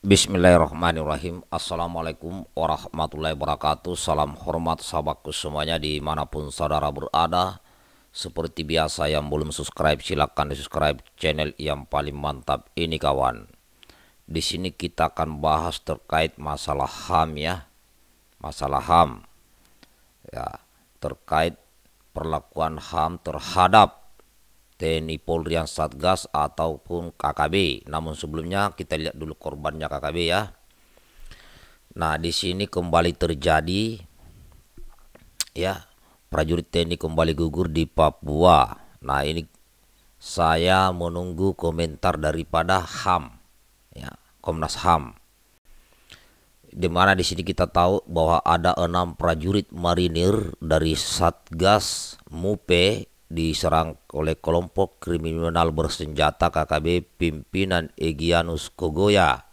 Bismillahirrahmanirrahim Assalamualaikum warahmatullahi wabarakatuh Salam hormat sahabatku semuanya dimanapun saudara berada Seperti biasa yang belum subscribe silahkan di subscribe channel yang paling mantap ini kawan Di sini kita akan bahas terkait masalah HAM ya Masalah HAM ya Terkait perlakuan HAM terhadap TNI Polri yang Satgas ataupun KKB. Namun sebelumnya kita lihat dulu korbannya KKB ya. Nah, di sini kembali terjadi ya prajurit TNI kembali gugur di Papua. Nah, ini saya menunggu komentar daripada HAM ya, Komnas HAM di mana di sini kita tahu bahwa ada enam prajurit marinir dari Satgas MUPE diserang oleh kelompok kriminal bersenjata KKB pimpinan Egyanus Kogoya.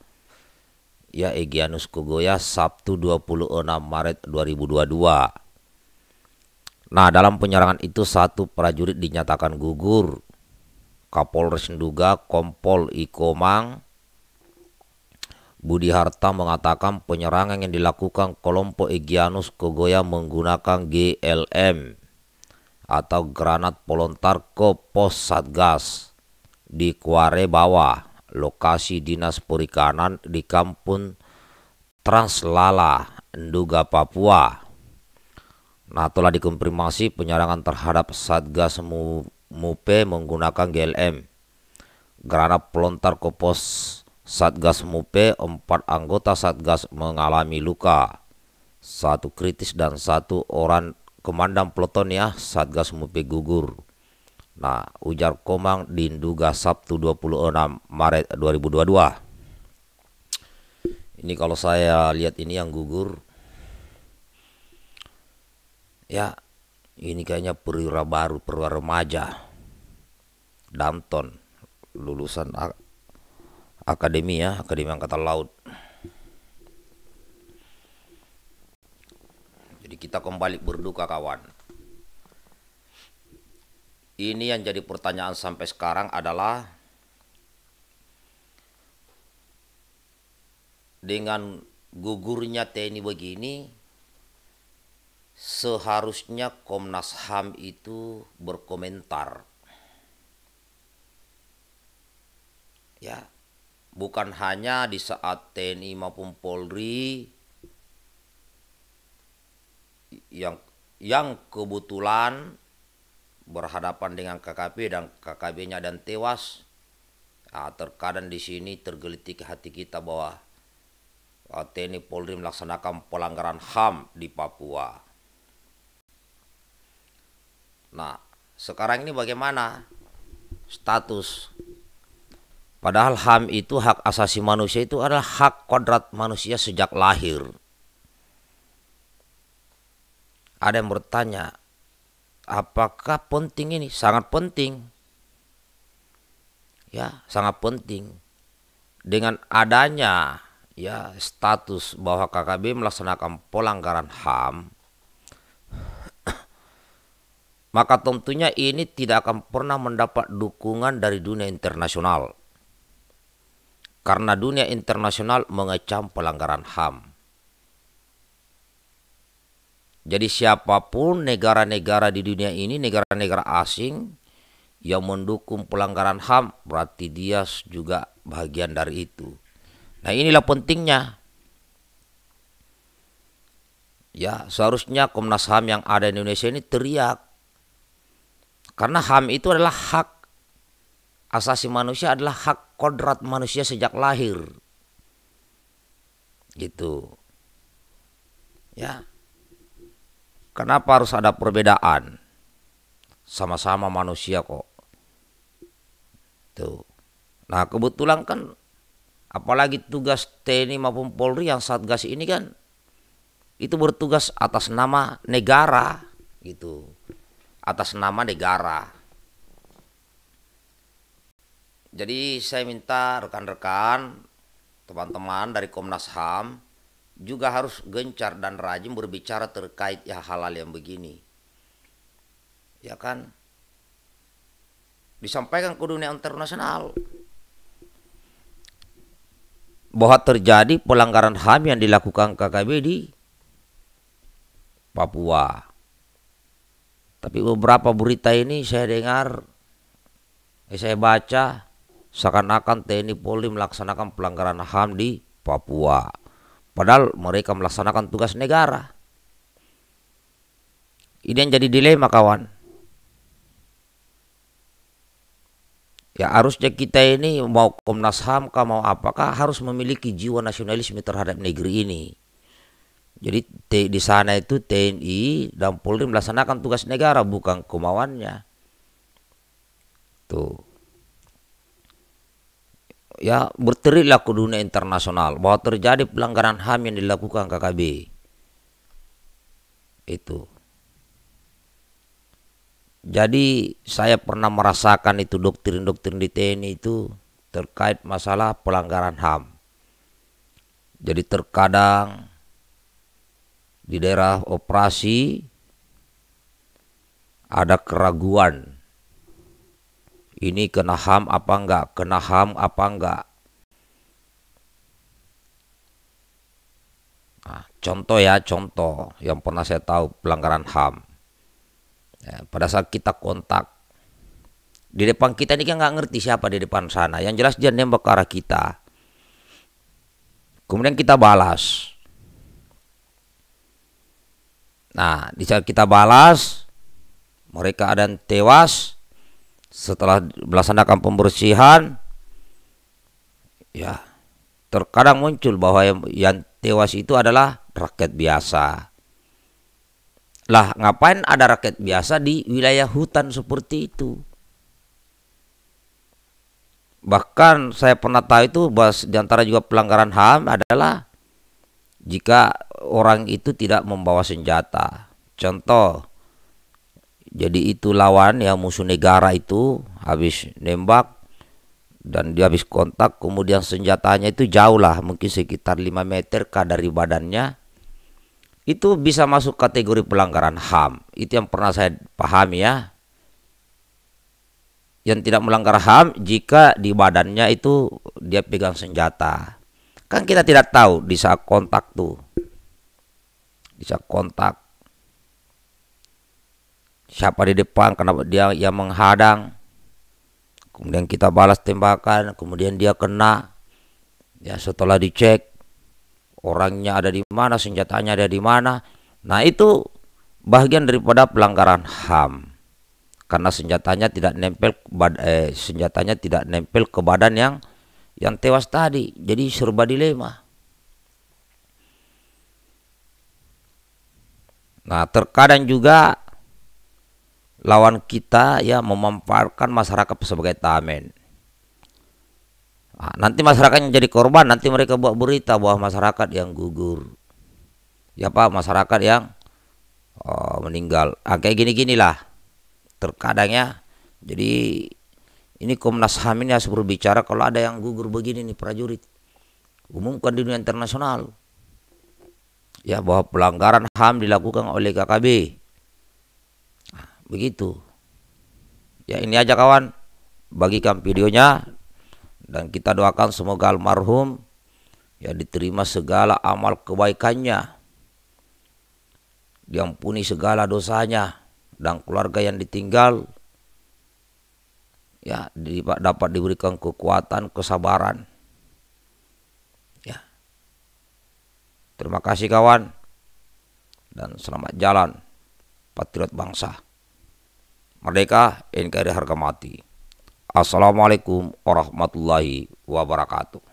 Ya Egyanus Kogoya Sabtu 26 Maret 2022. Nah dalam penyerangan itu satu prajurit dinyatakan gugur. Kapolres Nduga Kompol Ikomang Budi Harta mengatakan penyerangan yang dilakukan kelompok Egyanus Kogoya menggunakan GLM atau granat pelontar ke pos Satgas di Kuare Bawah, lokasi dinas perikanan di kampung Translala, Nduga, Papua. Nah, telah dikonfirmasi penyerangan terhadap Satgas MUPE menggunakan GLM. Granat pelontar ke pos Satgas MUPE, empat anggota Satgas mengalami luka, satu kritis dan satu orang Komandan ya Satgas Mupi gugur. Nah, ujar Komang di Induga Sabtu 26 Maret 2022. Ini kalau saya lihat ini yang gugur. Ya, ini kayaknya perwira baru, perwira remaja. Danton, lulusan akademi ya, akademi angkatan laut. Jadi kita kembali berduka kawan. Ini yang jadi pertanyaan sampai sekarang adalah dengan gugurnya TNI begini seharusnya Komnas HAM itu berkomentar. Ya, bukan hanya di saat TNI maupun Polri yang yang kebetulan berhadapan dengan KKP dan KKB-nya dan tewas. Nah, terkadang di sini tergelitik hati kita bahwa ah, TNI Polri melaksanakan pelanggaran HAM di Papua. Nah, sekarang ini bagaimana status? Padahal HAM itu hak asasi manusia itu adalah hak kodrat manusia sejak lahir. Ada yang bertanya, apakah penting ini? Sangat penting. Ya, sangat penting. Dengan adanya ya status bahwa KKB melaksanakan pelanggaran HAM, maka tentunya ini tidak akan pernah mendapat dukungan dari dunia internasional. Karena dunia internasional mengecam pelanggaran HAM. Jadi siapapun negara-negara di dunia ini, negara-negara asing yang mendukung pelanggaran HAM, berarti dia juga bagian dari itu. Nah inilah pentingnya. Ya seharusnya Komnas HAM yang ada di Indonesia ini teriak. Karena HAM itu adalah hak asasi manusia adalah hak kodrat manusia sejak lahir. Gitu. Ya. Kenapa harus ada perbedaan? Sama-sama manusia kok. Tuh. Nah kebetulan kan apalagi tugas TNI maupun Polri yang Satgas ini kan itu bertugas atas nama negara gitu. Atas nama negara. Jadi saya minta rekan-rekan, teman-teman dari Komnas HAM juga harus gencar dan rajin berbicara terkait ya halal yang begini. Ya kan? Disampaikan ke dunia internasional bahwa terjadi pelanggaran HAM yang dilakukan KKB di Papua. Tapi beberapa berita ini saya dengar, eh, saya baca, seakan-akan TNI Polri melaksanakan pelanggaran HAM di Papua. Padahal mereka melaksanakan tugas negara. Ini yang jadi dilema kawan. Ya harusnya kita ini mau Komnas HAM kah mau apakah harus memiliki jiwa nasionalisme terhadap negeri ini. Jadi di sana itu TNI dan Polri melaksanakan tugas negara bukan kemauannya. Tuh ya berterilah ke dunia internasional bahwa terjadi pelanggaran HAM yang dilakukan KKB. Itu. Jadi saya pernah merasakan itu doktrin-doktrin di TNI itu terkait masalah pelanggaran HAM. Jadi terkadang di daerah operasi ada keraguan ini kena HAM apa enggak, kena HAM apa enggak. Nah, contoh ya, contoh yang pernah saya tahu pelanggaran HAM. Ya, pada saat kita kontak, di depan kita ini kan nggak ngerti siapa di depan sana. Yang jelas dia nembak ke arah kita. Kemudian kita balas. Nah, di saat kita balas, mereka ada yang tewas, setelah melaksanakan pembersihan ya terkadang muncul bahwa yang, yang tewas itu adalah rakyat biasa lah ngapain ada rakyat biasa di wilayah hutan seperti itu bahkan saya pernah tahu itu bahas diantara juga pelanggaran HAM adalah jika orang itu tidak membawa senjata contoh jadi itu lawan ya musuh negara itu habis nembak dan dia habis kontak kemudian senjatanya itu jauh lah mungkin sekitar 5 meter kah dari badannya itu bisa masuk kategori pelanggaran HAM itu yang pernah saya pahami ya yang tidak melanggar HAM jika di badannya itu dia pegang senjata kan kita tidak tahu di saat kontak tuh bisa kontak siapa di depan kenapa dia yang menghadang kemudian kita balas tembakan kemudian dia kena ya setelah dicek orangnya ada di mana senjatanya ada di mana nah itu bagian daripada pelanggaran HAM karena senjatanya tidak nempel eh, senjatanya tidak nempel ke badan yang yang tewas tadi jadi serba dilema nah terkadang juga lawan kita ya memanfaatkan masyarakat sebagai tamen. Nah, nanti yang jadi korban, nanti mereka buat berita bahwa masyarakat yang gugur. Ya Pak, masyarakat yang oh, meninggal. Ah, kayak gini-ginilah. ya jadi ini Komnas HAM ini harus berbicara kalau ada yang gugur begini nih prajurit. Umumkan di dunia internasional. Ya bahwa pelanggaran HAM dilakukan oleh KKB Begitu. Ya ini aja kawan, bagikan videonya dan kita doakan semoga almarhum ya diterima segala amal kebaikannya. Diampuni segala dosanya dan keluarga yang ditinggal ya dapat diberikan kekuatan, kesabaran. Ya. Terima kasih kawan dan selamat jalan patriot bangsa. Merdeka NKRI harga mati. Assalamualaikum warahmatullahi wabarakatuh.